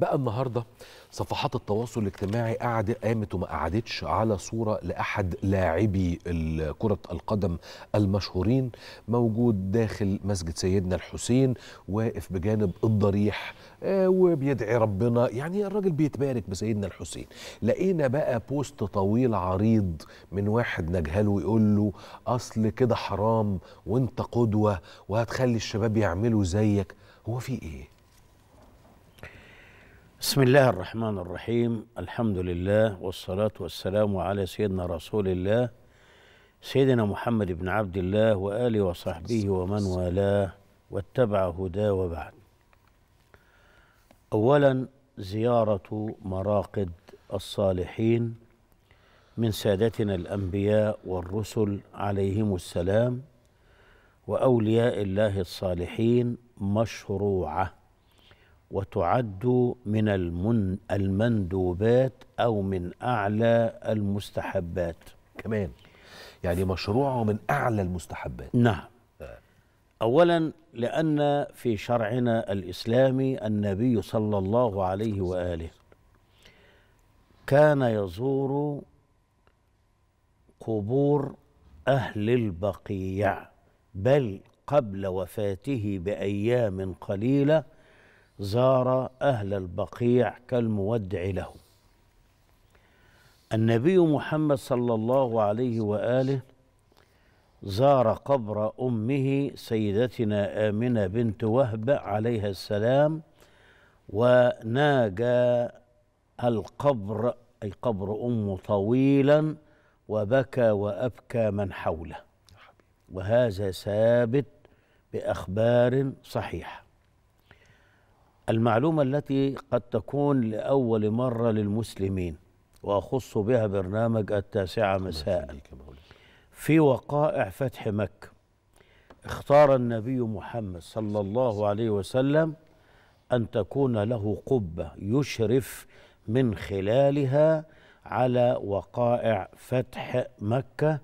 بقى النهارده صفحات التواصل الاجتماعي قعد قامت وما قعدتش على صوره لاحد لاعبي كره القدم المشهورين موجود داخل مسجد سيدنا الحسين واقف بجانب الضريح آه، وبيدعي ربنا يعني الراجل بيتبارك بسيدنا الحسين لقينا بقى بوست طويل عريض من واحد نجهله يقول له اصل كده حرام وانت قدوه وهتخلي الشباب يعملوا زيك هو في ايه بسم الله الرحمن الرحيم الحمد لله والصلاة والسلام على سيدنا رسول الله سيدنا محمد بن عبد الله وآله وصحبه ومن والاه واتبع هداه وبعد أولا زيارة مراقد الصالحين من سادتنا الأنبياء والرسل عليهم السلام وأولياء الله الصالحين مشروعة وتعد من المن المندوبات أو من أعلى المستحبات كمان يعني مشروع من أعلى المستحبات نعم أولا لأن في شرعنا الإسلامي النبي صلى الله عليه وآله كان يزور قبور أهل البقيع بل قبل وفاته بأيام قليلة زار أهل البقيع كالمودع له النبي محمد صلى الله عليه وآله زار قبر أمه سيدتنا آمنة بنت وهب عليها السلام وناجى القبر أي قبر أمه طويلا وبكى وأبكى من حوله وهذا ثابت بأخبار صحيحة المعلومة التي قد تكون لأول مرة للمسلمين وأخص بها برنامج التاسعة مساء في وقائع فتح مكة اختار النبي محمد صلى الله عليه وسلم أن تكون له قبة يشرف من خلالها على وقائع فتح مكة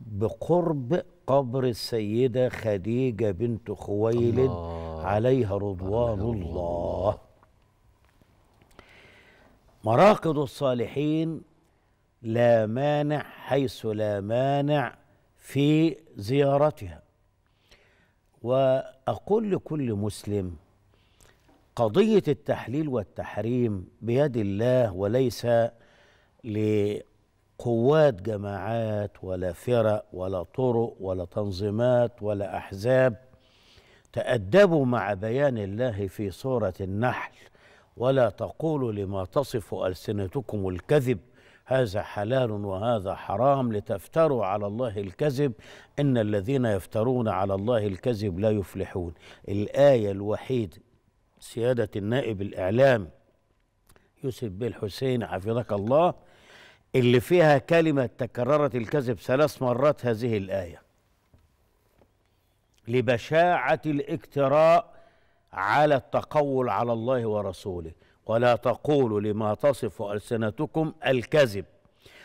بقرب قبر السيدة خديجة بنت خويلد عليها رضوان الله مراقد الصالحين لا مانع حيث لا مانع في زيارتها واقول لكل مسلم قضيه التحليل والتحريم بيد الله وليس لقوات جماعات ولا فرق ولا طرق ولا تنظيمات ولا احزاب تأدبوا مع بيان الله في سورة النحل ولا تقولوا لما تصف ألسنتكم الكذب هذا حلال وهذا حرام لتفتروا على الله الكذب إن الذين يفترون على الله الكذب لا يفلحون الآية الوحيدة سيادة النائب الإعلامي يوسف بن حسين حفظك الله اللي فيها كلمة تكررت الكذب ثلاث مرات هذه الآية لبشاعة الاكتراء على التقول على الله ورسوله ولا تقولوا لما تصف ألسنتكم الكذب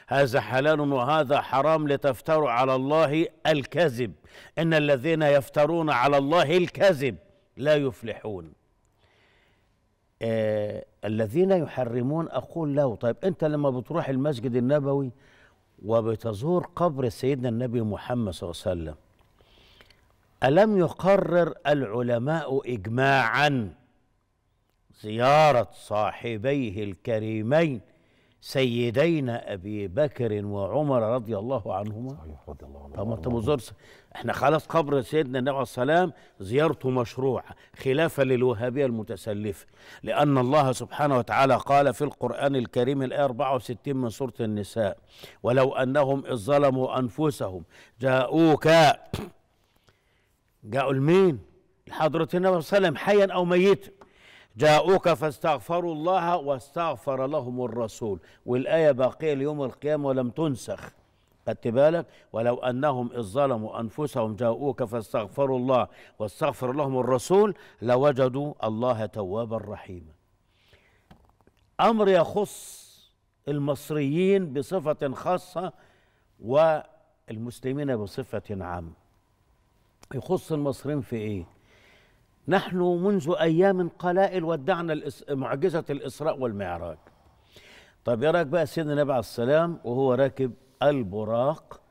هذا حلال وهذا حرام لتفتروا على الله الكذب إن الذين يفترون على الله الكذب لا يفلحون آه الذين يحرمون أقول له طيب أنت لما بتروح المسجد النبوي وبتزور قبر سيدنا النبي محمد صلى الله عليه وسلم ألم يقرر العلماء إجماعا زيارة صاحبيه الكريمين سيدينا أبي بكر وعمر رضي الله عنهما صحيح رضي الله عنهما طب انت مزور احنا خلاص قبر سيدنا النبي عليه السلام زيارته مشروعة خلافا للوهابية المتسلفة لأن الله سبحانه وتعالى قال في القرآن الكريم الآية 64 من سورة النساء ولو أنهم إذ ظلموا أنفسهم جاءوك جاءوا لمين لحضرة النبي صلى الله عليه وسلم حيا أو ميتا جاءوك فاستغفروا الله واستغفر لهم الرسول والآية باقية ليوم القيامة ولم تنسخ خدت بالك ولو انهم اذ ظلموا انفسهم جاءوك فاستغفروا الله واستغفر لهم الرسول لوجدوا الله توابا رحيما امر يخص المصريين بصفه خاصه والمسلمين بصفه عامه يخص المصريين في ايه نحن منذ ايام قلائل ودعنا معجزه الاسراء والمعراج طب يا إيه رايك بقى سيدنا النبي عليه السلام وهو راكب البراق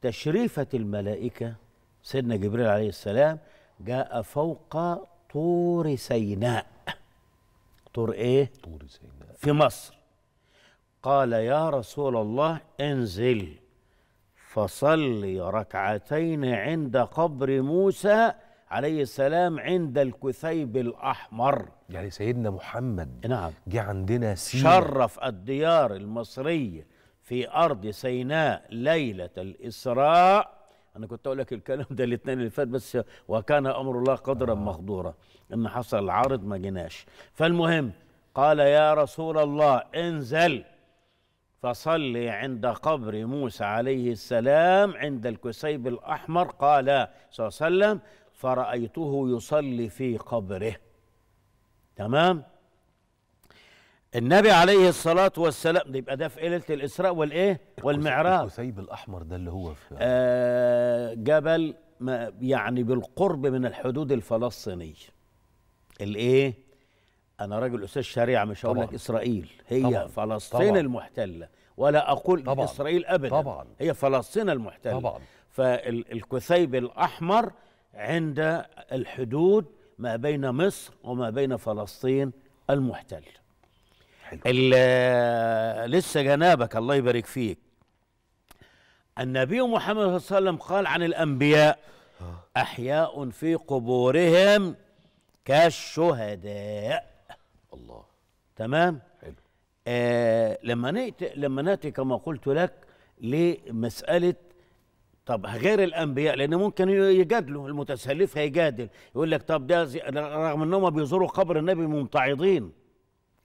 تشريفه الملائكه سيدنا جبريل عليه السلام جاء فوق طور سيناء طور ايه طور سيناء في مصر قال يا رسول الله انزل فصلي ركعتين عند قبر موسى عليه السلام عند الكثيب الأحمر يعني سيدنا محمد نعم جه عندنا سيرة شرف الديار المصرية في أرض سيناء ليلة الإسراء أنا كنت أقول لك الكلام ده الاثنين اللي فات بس وكان أمر الله قدرا آه. مقدورا إن حصل العارض ما جيناش فالمهم قال يا رسول الله انزل فصل عند قبر موسى عليه السلام عند الكسيب الأحمر قال صلى الله عليه وسلم فرأيته يصلي في قبره تمام النبي عليه الصلاة والسلام ده يبقى ده في ليلة الإسراء والإيه والمعراج الكسيب الأحمر ده اللي هو في آه جبل ما يعني بالقرب من الحدود الفلسطينية الإيه انا راجل استاذ شريعه مش هقول لك اسرائيل هي طبعًا. فلسطين طبعًا. المحتله ولا اقول طبعًا. اسرائيل ابدا طبعًا. هي فلسطين المحتله طبعًا. فالكثيب الاحمر عند الحدود ما بين مصر وما بين فلسطين المحتله لسه جنابك الله يبارك فيك النبي محمد صلى الله عليه وسلم قال عن الانبياء آه. احياء في قبورهم كالشهداء الله تمام حلو آه لما نأتي لما نأتي كما قلت لك لمسألة طب غير الانبياء لان ممكن يجادلوا المتسلف هيجادل يقول لك طب ده رغم انهم بيزوروا قبر النبي ممتعضين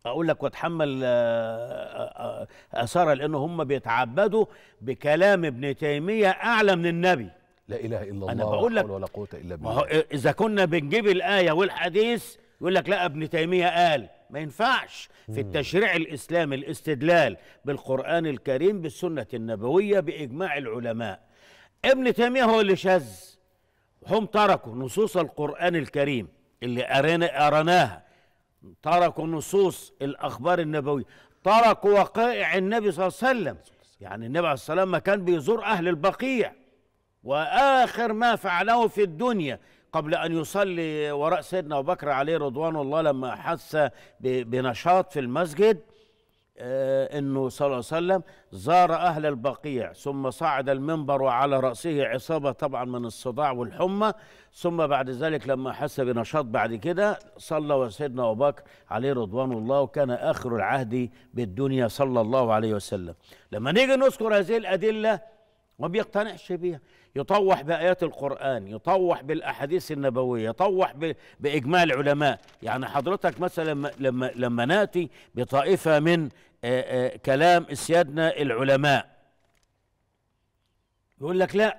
اقول لك واتحمل آه، آه، آه، اثار لان هم بيتعبدوا بكلام ابن تيميه اعلى من النبي لا اله الا الله أنا بقول لك ولا قوه الا بالله اذا كنا بنجيب الايه والحديث يقول لك لا ابن تيميه قال ما ينفعش في التشريع الاسلامي الاستدلال بالقران الكريم بالسنه النبويه باجماع العلماء ابن تيميه هو اللي شذ هم تركوا نصوص القران الكريم اللي أرينا أرناها تركوا نصوص الأخبار النبوية تركوا وقائع النبي صلى الله عليه وسلم يعني النبي عليه الصلاة والسلام كان بيزور أهل البقيع وآخر ما فعله في الدنيا قبل أن يصلي وراء سيدنا أبو بكر عليه رضوان الله لما حس بنشاط في المسجد آه، أنه صلى الله عليه وسلم زار أهل البقيع ثم صعد المنبر وعلى رأسه عصابة طبعا من الصداع والحمى ثم بعد ذلك لما حس بنشاط بعد كده صلى وسيدنا أبو بكر عليه رضوان الله وكان آخر العهد بالدنيا صلى الله عليه وسلم لما نيجي نذكر هذه الأدلة ما بيقتنعش بيها يطوح بآيات القرآن يطوح بالأحاديث النبوية يطوح بإجماع العلماء يعني حضرتك مثلا لما, لما, لما نأتي بطائفة من آآ آآ كلام سيادنا العلماء يقول لك لا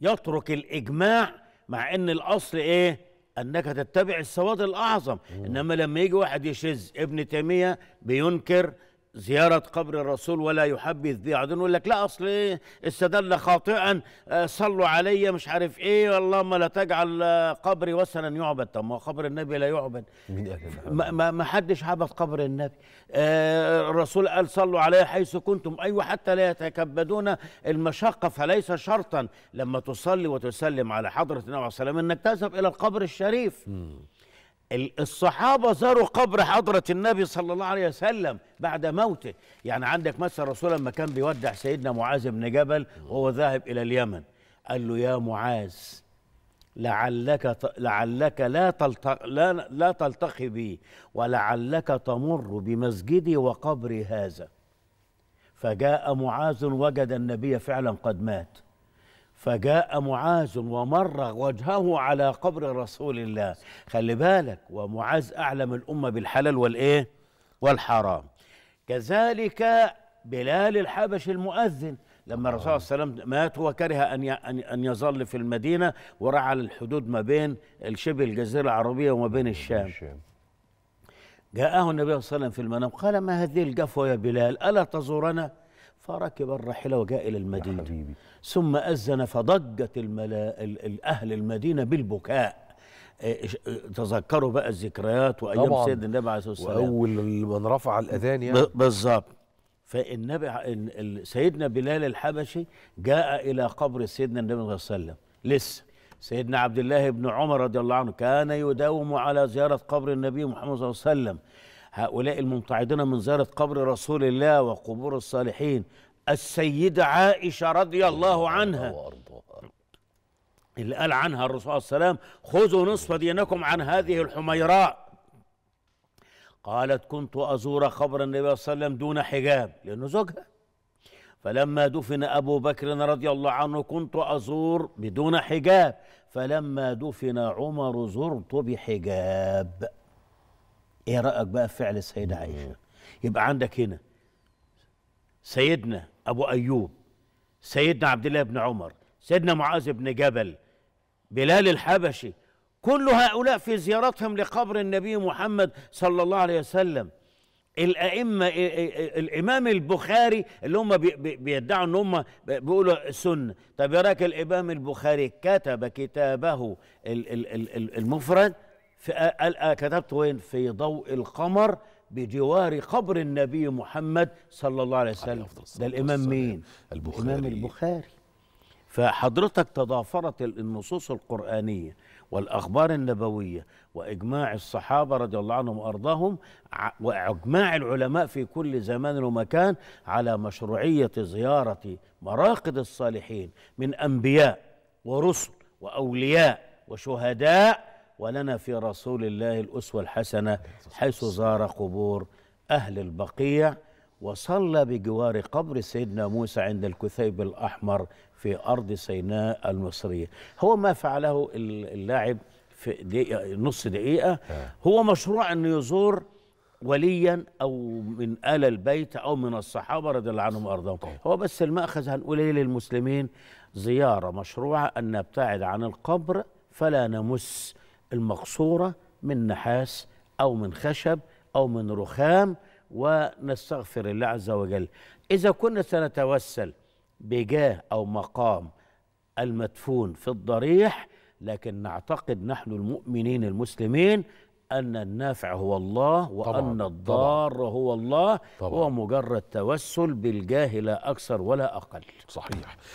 يترك الإجماع مع أن الأصل إيه أنك تتبع السواد الأعظم إنما لما يجي واحد يشذ ابن تيمية بينكر زيارة قبر الرسول ولا يحبذ به عدن يقول لك لا أصل إيه استدل خاطئا آه، صلوا علي مش عارف إيه اللهم لا تجعل آه، قبري وثنا يعبد طب ما قبر النبي لا يعبد ما, ما, ما حدش عبد قبر النبي آه، الرسول قال صلوا علي حيث كنتم أيوة حتى لا يتكبدون المشقة فليس شرطا لما تصلي وتسلم على حضرة النبي صلى الله عليه وسلم أنك تذهب إلى القبر الشريف م. الصحابة زاروا قبر حضرة النبي صلى الله عليه وسلم بعد موته يعني عندك مثلا الرسول لما كان بيودع سيدنا معاذ بن جبل وهو ذاهب إلى اليمن قال له يا معاذ لعلك لعلك لا تلتقي لا لا تلتقي بي ولعلك تمر بمسجدي وقبري هذا فجاء معاذ وجد النبي فعلا قد مات فجاء معاذ ومر وجهه على قبر رسول الله خلي بالك ومعاذ أعلم الأمة بالحلال والإيه والحرام كذلك بلال الحبشي المؤذن لما الرسول صلى الله عليه وسلم مات وكره ان ان يظل في المدينه ورعى الحدود ما بين شبه الجزيره العربيه وما بين الشام. جاءه النبي صلى الله عليه وسلم في المنام قال ما هذه الجفوه يا بلال الا تزورنا؟ فركب الراحلة وجاء إلى المدينة حبيبي. ثم أذن فضجت الملا... الأهل المدينة بالبكاء آه، آه، تذكروا بقى الذكريات وأيام طبعاً. سيدنا النبي عليه الصلاة والسلام وأول من رفع الأذان يعني بالظبط فالنبي سيدنا بلال الحبشي جاء إلى قبر سيدنا النبي صلى الله عليه وسلم لسه سيدنا عبد الله بن عمر رضي الله عنه كان يداوم على زيارة قبر النبي محمد صلى الله عليه وسلم هؤلاء الممتعضين من زيارة قبر رسول الله وقبور الصالحين السيدة عائشة رضي الله عنها اللي قال عنها الرسول صلى الله عليه وسلم خذوا نصف دينكم عن هذه الحميراء قالت كنت أزور قبر النبي صلى الله عليه وسلم دون حجاب لأنه زوجها فلما دفن أبو بكر رضي الله عنه كنت أزور بدون حجاب فلما دفن عمر زرت بحجاب ايه رايك بقى في فعل السيده عائشه يبقى عندك هنا سيدنا ابو ايوب سيدنا عبد الله بن عمر سيدنا معاذ بن جبل بلال الحبشي كل هؤلاء في زيارتهم لقبر النبي محمد صلى الله عليه وسلم الائمه الامام البخاري اللي هم بيدعوا ان هم بيقولوا سنه طب يراك الامام البخاري كتب كتابه المفرد في آه، كتبت وين في ضوء القمر بجوار قبر النبي محمد صلى الله عليه وسلم ده الامام مين البخاري الامام البخاري فحضرتك تضافرت النصوص القرآنية والأخبار النبوية وإجماع الصحابة رضي الله عنهم وأرضاهم وإجماع العلماء في كل زمان ومكان على مشروعية زيارة مراقد الصالحين من أنبياء ورسل وأولياء وشهداء ولنا في رسول الله الأسوة الحسنة حيث زار قبور أهل البقيع وصلى بجوار قبر سيدنا موسى عند الكثيب الأحمر في أرض سيناء المصرية هو ما فعله اللاعب في دقيقة نص دقيقة آه. هو مشروع أنه يزور وليا او من ال البيت او من الصحابه رضي الله عنهم وارضاهم طيب. هو بس الماخذ هنقول ايه للمسلمين زياره مشروعه ان نبتعد عن القبر فلا نمس المقصورة من نحاس أو من خشب أو من رخام ونستغفر الله عز وجل إذا كنا سنتوسل بجاه أو مقام المدفون في الضريح لكن نعتقد نحن المؤمنين المسلمين أن النافع هو الله وأن طبعا الضار طبعا هو الله طبعا هو مجرد توسل بالجاه لا أكثر ولا أقل صحيح